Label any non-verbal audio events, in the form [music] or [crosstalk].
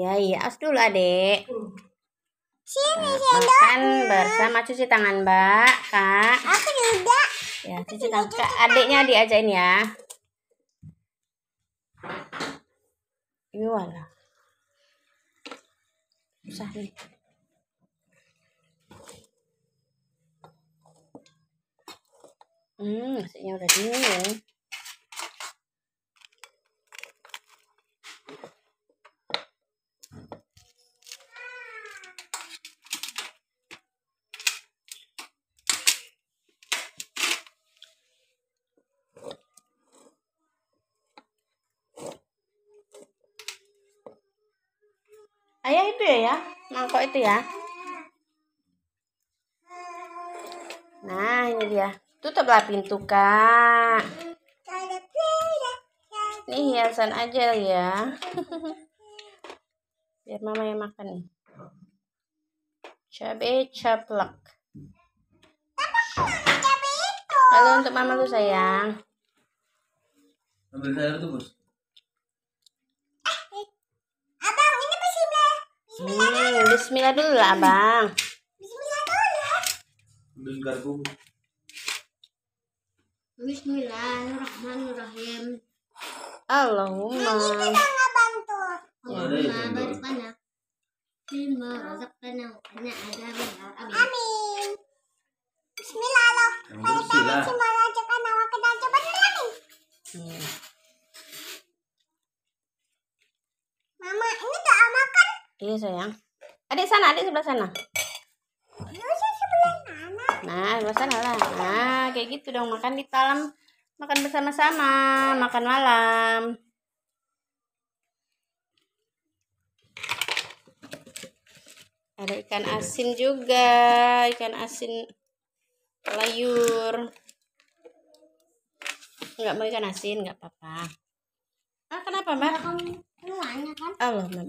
Iya, iya. as dulu, Adek. Sini, nah, Makan bersama cuci tangan, Mbak, Kak. Aku juga. Ya, cuci tangan. Kak, adiknya diajain ya. Ini wala. Susah nih. Hmm, nasinya udah dingin. Ya. ayah itu ya, ya mangkok itu ya nah ini dia tutuplah pintu kak ini hiasan aja ya [laughs] biar mama yang makan nih Cabai ceplok. halo untuk mama lu sayang ambil sayur tuh bos Hmm, bismillah dulu lah, Bang. Bismillah dulu. Ya. Bismillah, Bismillahirrahmanirrahim. Allahumma. Nah, gitu ya, Allahumma Amin. Bismillah hmm. Mama, ini Iya sayang. Adik sana, adik sebelah sana. Nah, sebelah sana lah. Nah, kayak gitu dong. Makan di talam. Makan bersama-sama. Makan malam. Ada ikan asin juga. Ikan asin layur. Enggak mau ikan asin, enggak apa-apa. Ah, kenapa, Mbak? Kamu kan? Allah, Mbak.